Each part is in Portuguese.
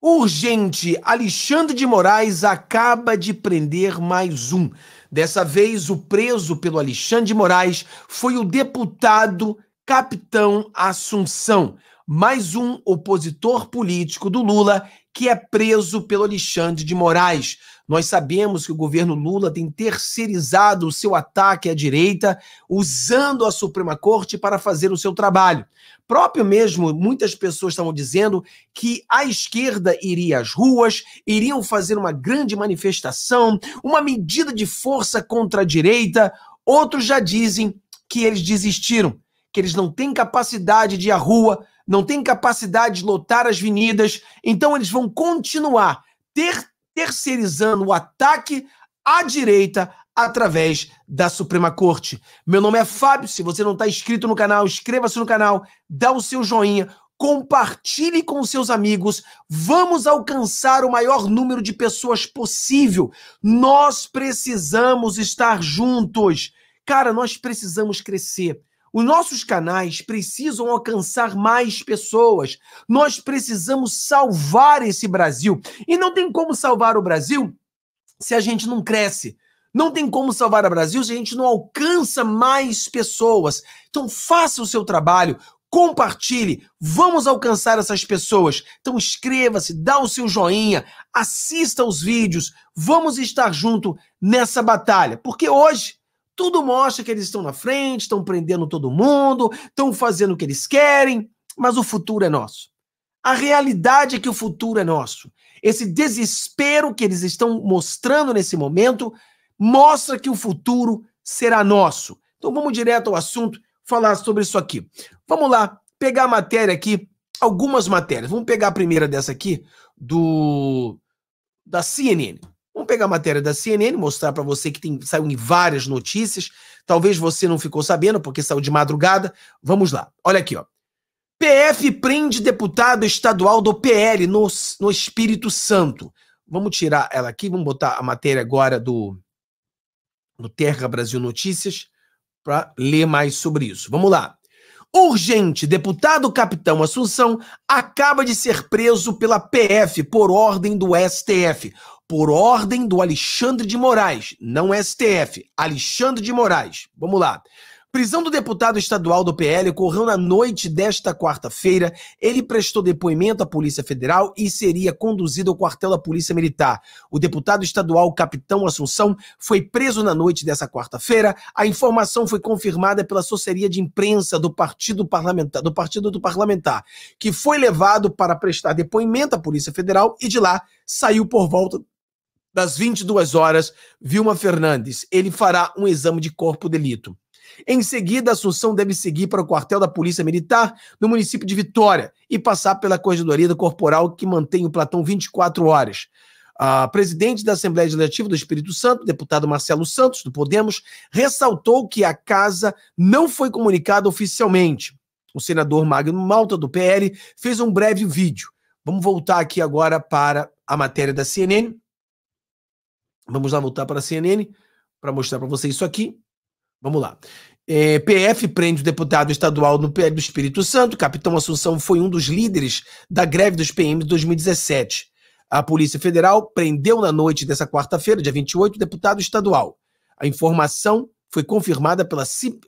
Urgente! Alexandre de Moraes acaba de prender mais um. Dessa vez, o preso pelo Alexandre de Moraes foi o deputado Capitão Assunção, mais um opositor político do Lula que é preso pelo Alexandre de Moraes. Nós sabemos que o governo Lula tem terceirizado o seu ataque à direita, usando a Suprema Corte para fazer o seu trabalho. Próprio mesmo, muitas pessoas estavam dizendo que a esquerda iria às ruas, iriam fazer uma grande manifestação, uma medida de força contra a direita. Outros já dizem que eles desistiram, que eles não têm capacidade de ir à rua, não têm capacidade de lotar as avenidas, então eles vão continuar ter terceirizando o ataque à direita através da Suprema Corte. Meu nome é Fábio. Se você não está inscrito no canal, inscreva-se no canal, dá o seu joinha, compartilhe com seus amigos. Vamos alcançar o maior número de pessoas possível. Nós precisamos estar juntos. Cara, nós precisamos crescer. Os nossos canais precisam alcançar mais pessoas. Nós precisamos salvar esse Brasil. E não tem como salvar o Brasil se a gente não cresce. Não tem como salvar o Brasil se a gente não alcança mais pessoas. Então faça o seu trabalho, compartilhe, vamos alcançar essas pessoas. Então inscreva-se, dá o seu joinha, assista aos vídeos, vamos estar junto nessa batalha, porque hoje tudo mostra que eles estão na frente, estão prendendo todo mundo, estão fazendo o que eles querem, mas o futuro é nosso. A realidade é que o futuro é nosso. Esse desespero que eles estão mostrando nesse momento mostra que o futuro será nosso. Então vamos direto ao assunto, falar sobre isso aqui. Vamos lá, pegar a matéria aqui, algumas matérias. Vamos pegar a primeira dessa aqui, do da CNN. Vamos pegar a matéria da CNN, mostrar para você que tem, saiu em várias notícias. Talvez você não ficou sabendo, porque saiu de madrugada. Vamos lá. Olha aqui, ó. PF prende deputado estadual do PL no, no Espírito Santo. Vamos tirar ela aqui, vamos botar a matéria agora do, do Terra Brasil Notícias para ler mais sobre isso. Vamos lá. Urgente, deputado capitão Assunção acaba de ser preso pela PF por ordem do STF por ordem do Alexandre de Moraes, não STF, Alexandre de Moraes. Vamos lá. Prisão do deputado estadual do PL ocorreu na noite desta quarta-feira. Ele prestou depoimento à Polícia Federal e seria conduzido ao quartel da Polícia Militar. O deputado estadual Capitão Assunção foi preso na noite dessa quarta-feira. A informação foi confirmada pela assessoria de imprensa do Partido Parlamentar, do Partido do Parlamentar, que foi levado para prestar depoimento à Polícia Federal e de lá saiu por volta das 22 horas, Vilma Fernandes. Ele fará um exame de corpo delito. Em seguida, Assunção deve seguir para o quartel da Polícia Militar no município de Vitória e passar pela Corregedoria Corporal, que mantém o Platão 24 horas. A presidente da Assembleia Legislativa do Espírito Santo, deputado Marcelo Santos, do Podemos, ressaltou que a casa não foi comunicada oficialmente. O senador Magno Malta, do PL, fez um breve vídeo. Vamos voltar aqui agora para a matéria da CNN. Vamos lá voltar para a CNN para mostrar para vocês isso aqui. Vamos lá. É, PF prende o deputado estadual do PL do Espírito Santo. Capitão Assunção foi um dos líderes da greve dos PM de 2017. A Polícia Federal prendeu na noite dessa quarta-feira, dia 28, o deputado estadual. A informação foi confirmada pela,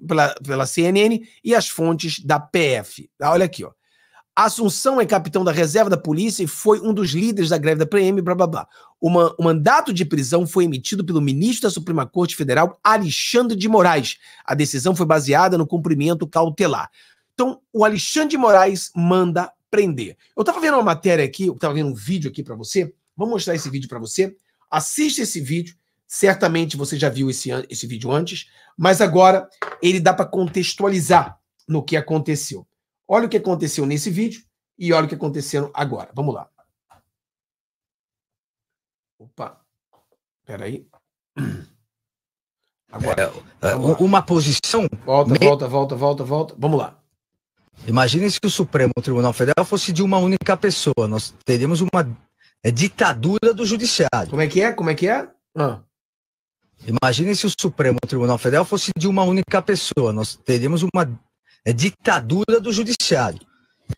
pela, pela CNN e as fontes da PF. Olha aqui, ó. Assunção é capitão da reserva da polícia e foi um dos líderes da greve da PM, blá blá blá. Uma, o mandato de prisão foi emitido pelo ministro da Suprema Corte Federal, Alexandre de Moraes. A decisão foi baseada no cumprimento cautelar. Então, o Alexandre de Moraes manda prender. Eu estava vendo uma matéria aqui, eu estava vendo um vídeo aqui para você. Vou mostrar esse vídeo para você. Assista esse vídeo. Certamente você já viu esse, esse vídeo antes, mas agora ele dá para contextualizar no que aconteceu. Olha o que aconteceu nesse vídeo e olha o que aconteceu agora. Vamos lá. Opa, peraí. É, agora. É, uma posição. Volta, me... volta, volta, volta, volta. Vamos lá. Imagine se o Supremo Tribunal Federal fosse de uma única pessoa. Nós teríamos uma é, ditadura do judiciário. Como é que é? Como é que é? Ah. Imagine se o Supremo Tribunal Federal fosse de uma única pessoa. Nós teríamos uma é ditadura do judiciário.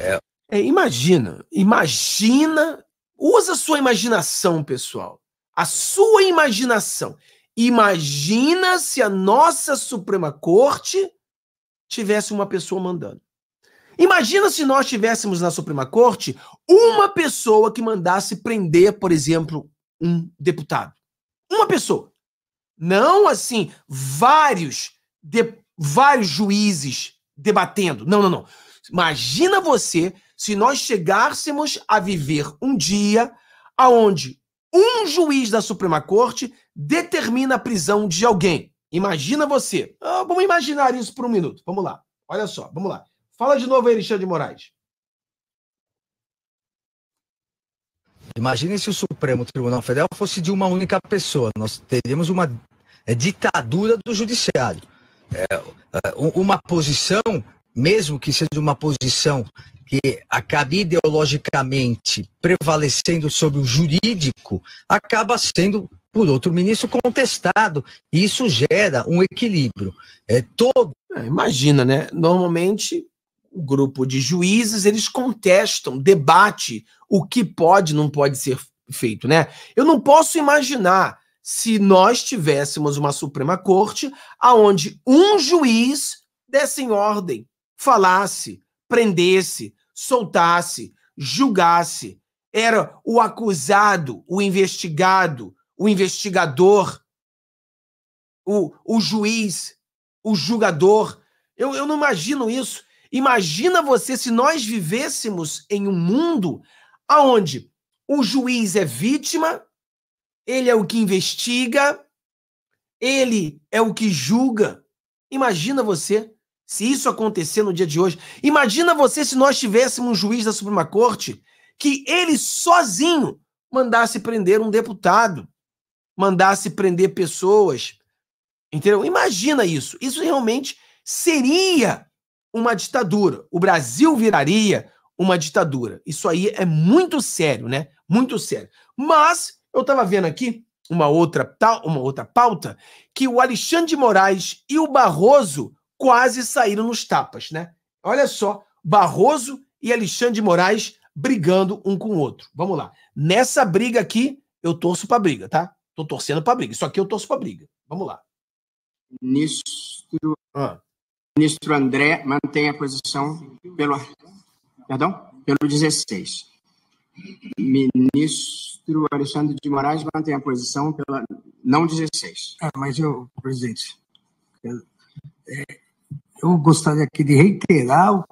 É. É, imagina, imagina, usa sua imaginação, pessoal. A sua imaginação. Imagina se a nossa Suprema Corte tivesse uma pessoa mandando. Imagina se nós tivéssemos na Suprema Corte uma pessoa que mandasse prender, por exemplo, um deputado. Uma pessoa. Não assim, vários, de, vários juízes debatendo. Não, não, não. Imagina você se nós chegássemos a viver um dia aonde um juiz da Suprema Corte determina a prisão de alguém. Imagina você. Ah, vamos imaginar isso por um minuto. Vamos lá. Olha só, vamos lá. Fala de novo Alexandre de Moraes. Imagine se o Supremo Tribunal Federal fosse de uma única pessoa. Nós teríamos uma é, ditadura do judiciário. É, é, uma posição, mesmo que seja uma posição que acabe ideologicamente prevalecendo sobre o jurídico, acaba sendo por outro ministro contestado. E isso gera um equilíbrio. É todo. É, imagina, né? Normalmente o grupo de juízes eles contestam, debate o que pode, não pode ser feito, né? Eu não posso imaginar se nós tivéssemos uma Suprema Corte aonde um juiz desse em ordem, falasse, prendesse, soltasse, julgasse, era o acusado, o investigado, o investigador, o, o juiz, o julgador. Eu, eu não imagino isso. Imagina você se nós vivêssemos em um mundo aonde o juiz é vítima ele é o que investiga, ele é o que julga. Imagina você se isso acontecer no dia de hoje. Imagina você se nós tivéssemos um juiz da Suprema Corte que ele sozinho mandasse prender um deputado, mandasse prender pessoas. Entendeu? Imagina isso. Isso realmente seria uma ditadura. O Brasil viraria uma ditadura. Isso aí é muito sério, né? Muito sério. Mas eu estava vendo aqui uma outra, uma outra pauta que o Alexandre de Moraes e o Barroso quase saíram nos tapas, né? Olha só, Barroso e Alexandre de Moraes brigando um com o outro. Vamos lá. Nessa briga aqui, eu torço para briga, tá? Tô torcendo para briga. Isso aqui eu torço para briga. Vamos lá. Ministro, ah. ministro André mantém a posição pelo, perdão, pelo 16. Ministro Alexandre de Moraes mantém a posição pela não 16. Ah, mas eu, presidente, eu, é, eu gostaria aqui de reiterar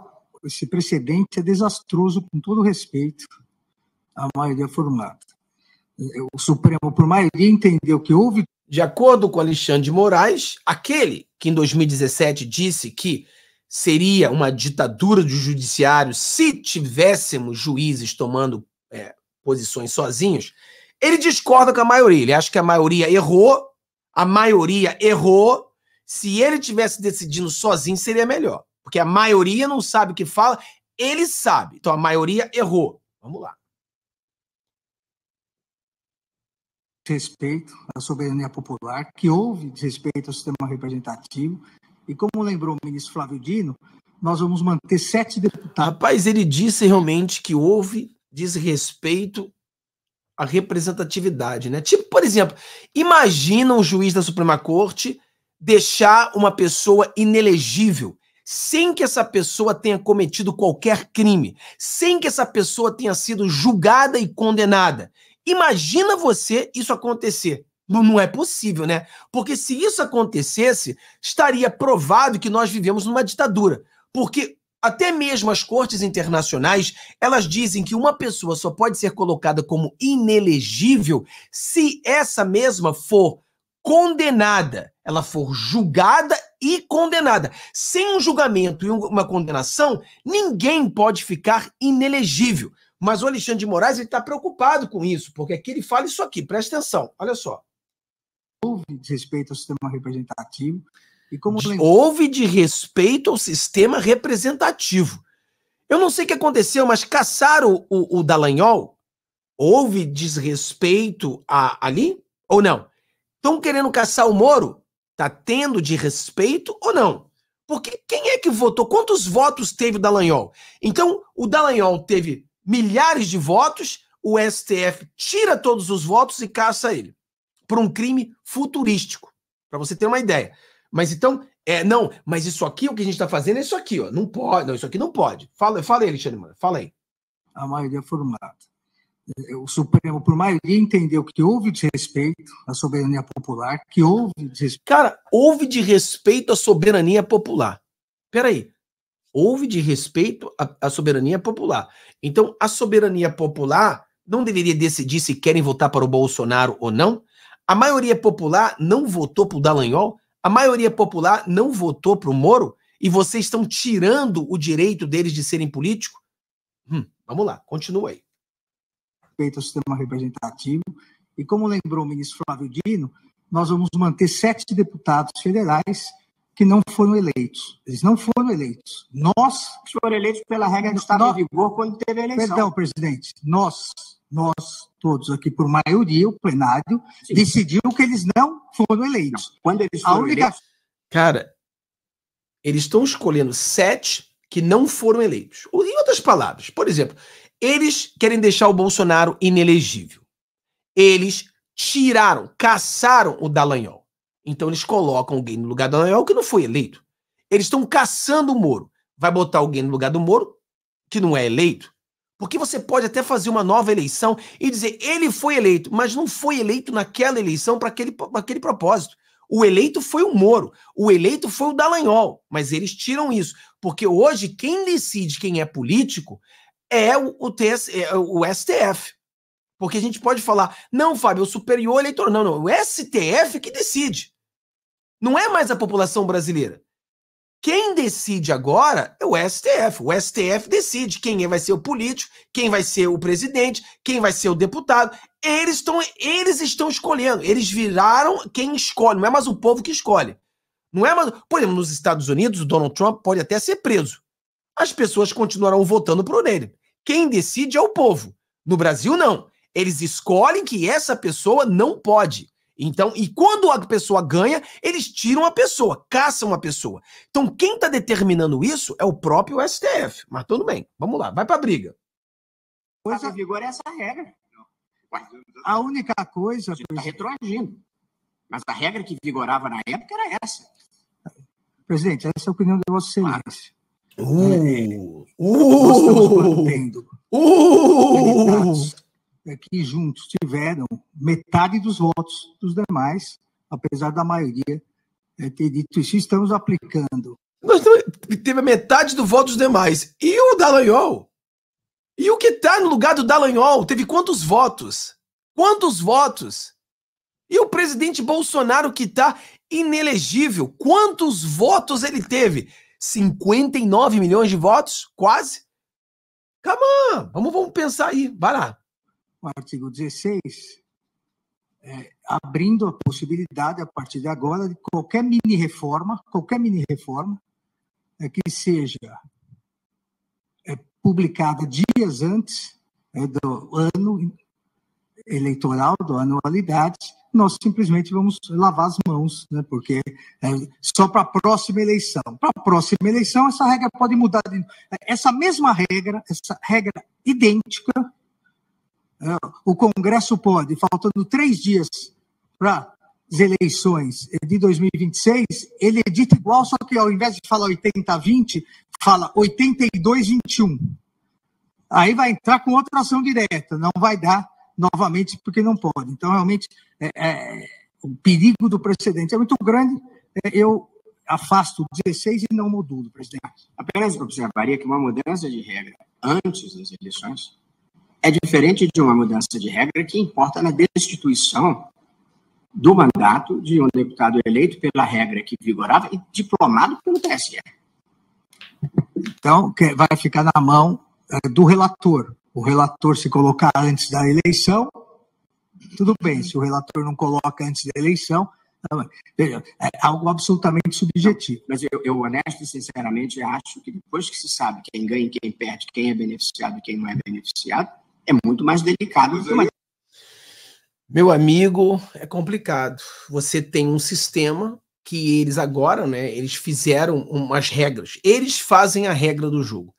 esse precedente é desastroso, com todo respeito à maioria formada. O Supremo, por maioria, entendeu que houve. De acordo com Alexandre de Moraes, aquele que em 2017 disse que seria uma ditadura do judiciário se tivéssemos juízes tomando posições sozinhos, ele discorda com a maioria. Ele acha que a maioria errou, a maioria errou. Se ele tivesse decidindo sozinho, seria melhor. Porque a maioria não sabe o que fala, ele sabe. Então a maioria errou. Vamos lá. Respeito à soberania popular, que houve desrespeito ao sistema representativo. E como lembrou o ministro Flávio Dino, nós vamos manter sete deputados. Rapaz, ele disse realmente que houve diz respeito à representatividade, né? Tipo, por exemplo, imagina um juiz da Suprema Corte deixar uma pessoa inelegível sem que essa pessoa tenha cometido qualquer crime, sem que essa pessoa tenha sido julgada e condenada. Imagina você isso acontecer. Não, é possível, né? Porque se isso acontecesse, estaria provado que nós vivemos numa ditadura. Porque até mesmo as cortes internacionais, elas dizem que uma pessoa só pode ser colocada como inelegível se essa mesma for condenada, ela for julgada e condenada. Sem um julgamento e uma condenação, ninguém pode ficar inelegível. Mas o Alexandre de Moraes está preocupado com isso, porque aqui ele fala isso aqui, presta atenção, olha só. Houve desrespeito ao sistema representativo, Houve de respeito ao sistema representativo. Eu não sei o que aconteceu, mas caçaram o, o Dallagnol? Houve desrespeito a, ali? Ou não? Estão querendo caçar o Moro? Tá tendo de respeito ou não? Porque quem é que votou? Quantos votos teve o Dallagnol? Então, o Dallagnol teve milhares de votos, o STF tira todos os votos e caça ele. Por um crime futurístico. Para você ter uma ideia. Mas então, é, não, mas isso aqui, o que a gente está fazendo é isso aqui, ó. Não pode, não, isso aqui não pode. Fala, fala aí, Alexandre Mano, fala aí. A maioria é formada. É, o Supremo, por maioria, entendeu que houve de respeito à soberania popular, que houve respeito Cara, houve de respeito à soberania popular. Peraí. Houve de respeito à, à soberania popular. Então, a soberania popular não deveria decidir se querem votar para o Bolsonaro ou não? A maioria popular não votou para o Dallagnol? A maioria popular não votou para o Moro e vocês estão tirando o direito deles de serem político? Hum, vamos lá, continua aí. Respeito ao sistema representativo. E como lembrou o ministro Flávio Dino, nós vamos manter sete deputados federais que não foram eleitos. Eles não foram eleitos. Nós. Foram eleitos pela regra que estava nós, em vigor quando teve a eleição. Perdão, presidente. Nós, nós todos aqui, por maioria, o plenário, Sim. decidiu que eles não foram eleitos. Não. Quando eles foram única... eleitos. Cara, eles estão escolhendo sete que não foram eleitos. em outras palavras, por exemplo, eles querem deixar o Bolsonaro inelegível. Eles tiraram, caçaram o Dallagnol. Então eles colocam alguém no lugar do Daniel que não foi eleito. Eles estão caçando o Moro. Vai botar alguém no lugar do Moro que não é eleito? Porque você pode até fazer uma nova eleição e dizer ele foi eleito, mas não foi eleito naquela eleição para aquele, aquele propósito. O eleito foi o Moro, o eleito foi o Dallagnol, mas eles tiram isso, porque hoje quem decide quem é político é o, o, TS, é, é o STF. Porque a gente pode falar, não, Fábio, o superior eleitoral. Não, não, o STF que decide. Não é mais a população brasileira. Quem decide agora é o STF. O STF decide quem é, vai ser o político, quem vai ser o presidente, quem vai ser o deputado. Eles estão eles estão escolhendo. Eles viraram quem escolhe, não é mais o povo que escolhe. Não é mais, por exemplo, nos Estados Unidos, o Donald Trump pode até ser preso. As pessoas continuarão votando por ele. Quem decide é o povo. No Brasil não. Eles escolhem que essa pessoa não pode. Então, e quando a pessoa ganha, eles tiram a pessoa, caçam a pessoa. Então, quem está determinando isso é o próprio STF. Mas tudo bem, vamos lá, vai para a briga. Coisa... É. vigor é essa regra. a única coisa. Está retroagindo. Mas a regra que vigorava na época era essa. Presidente, essa é a opinião de Vossa Excelência. Uh, uh, uh, uh, é que juntos tiveram metade dos votos dos demais, apesar da maioria é, ter dito isso. Estamos aplicando. Nós teve metade do voto dos demais. E o Dallagnol? E o que está no lugar do Dallagnol? Teve quantos votos? Quantos votos? E o presidente Bolsonaro que está inelegível, quantos votos ele teve? 59 milhões de votos? Quase? Calma, vamos, vamos pensar aí, vai lá o artigo 16, é, abrindo a possibilidade, a partir de agora, de qualquer mini-reforma, qualquer mini-reforma é, que seja é, publicada dias antes é, do ano eleitoral, do anualidade, nós simplesmente vamos lavar as mãos, né? porque é só para a próxima eleição. Para a próxima eleição, essa regra pode mudar. De... Essa mesma regra, essa regra idêntica, é, o Congresso pode, faltando três dias para as eleições de 2026, ele edita é igual, só que ao invés de falar 80-20, fala 82-21. Aí vai entrar com outra ação direta, não vai dar novamente porque não pode. Então, realmente, é, é, o perigo do precedente é muito grande. É, eu afasto 16 e não modulo, presidente. Apenas observaria que uma mudança de regra antes das eleições é diferente de uma mudança de regra que importa na destituição do mandato de um deputado eleito pela regra que vigorava e diplomado pelo TSE. Então, vai ficar na mão é, do relator. O relator se colocar antes da eleição, tudo bem. Se o relator não coloca antes da eleição, tá Veja, é algo absolutamente subjetivo. Mas eu, eu, honesto e sinceramente, acho que depois que se sabe quem ganha e quem perde, quem é beneficiado e quem não é beneficiado, é muito mais delicado. Muito mais... É. Meu amigo, é complicado. Você tem um sistema que eles agora, né, eles fizeram umas regras. Eles fazem a regra do jogo.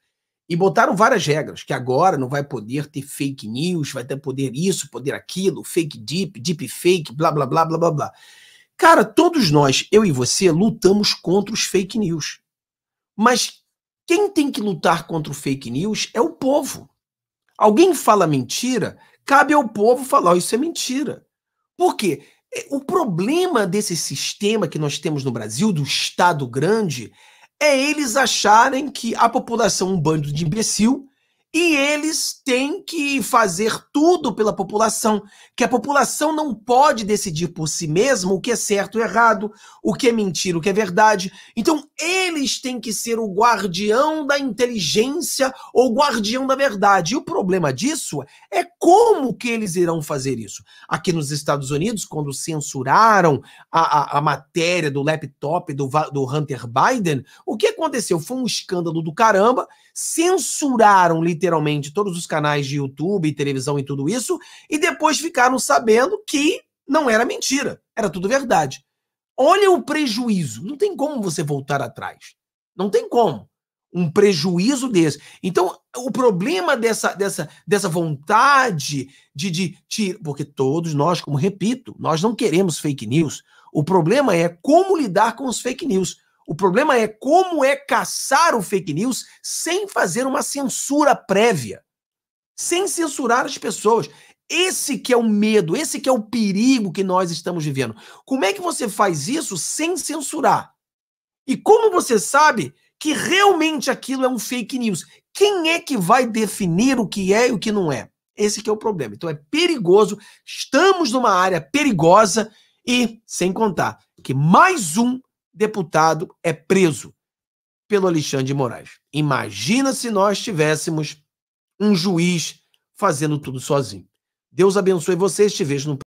E botaram várias regras, que agora não vai poder ter fake news, vai ter poder isso, poder aquilo, fake deep, deep fake, blá, blá, blá, blá, blá, blá. Cara, todos nós, eu e você, lutamos contra os fake news. Mas quem tem que lutar contra o fake news é o povo. Alguém fala mentira, cabe ao povo falar, oh, isso é mentira. Por quê? É, o problema desse sistema que nós temos no Brasil, do Estado grande, é eles acharem que a população é um bando de imbecil e eles têm que fazer tudo pela população, que a população não pode decidir por si mesma o que é certo ou errado, o que é mentira, o que é verdade. Então, eles têm que ser o guardião da inteligência ou guardião da verdade. E o problema disso é como que eles irão fazer isso. Aqui nos Estados Unidos, quando censuraram a, a, a matéria do laptop do, do Hunter Biden, o que aconteceu? Foi um escândalo do caramba, censuraram literalmente literalmente todos os canais de YouTube, televisão e tudo isso, e depois ficaram sabendo que não era mentira, era tudo verdade. Olha o prejuízo, não tem como você voltar atrás. Não tem como. Um prejuízo desse. Então, o problema dessa, dessa, dessa vontade de, de, de. Porque todos nós, como repito, nós não queremos fake news. O problema é como lidar com os fake news. O problema é como é caçar o fake news sem fazer uma censura prévia, sem censurar as pessoas. Esse que é o medo, esse que é o perigo que nós estamos vivendo. Como é que você faz isso sem censurar? E como você sabe que realmente aquilo é um fake news? Quem é que vai definir o que é e o que não é? Esse que é o problema. Então é perigoso, estamos numa área perigosa e sem contar que mais um deputado é preso pelo Alexandre de Moraes. Imagina se nós tivéssemos um juiz fazendo tudo sozinho. Deus abençoe vocês, te vejo no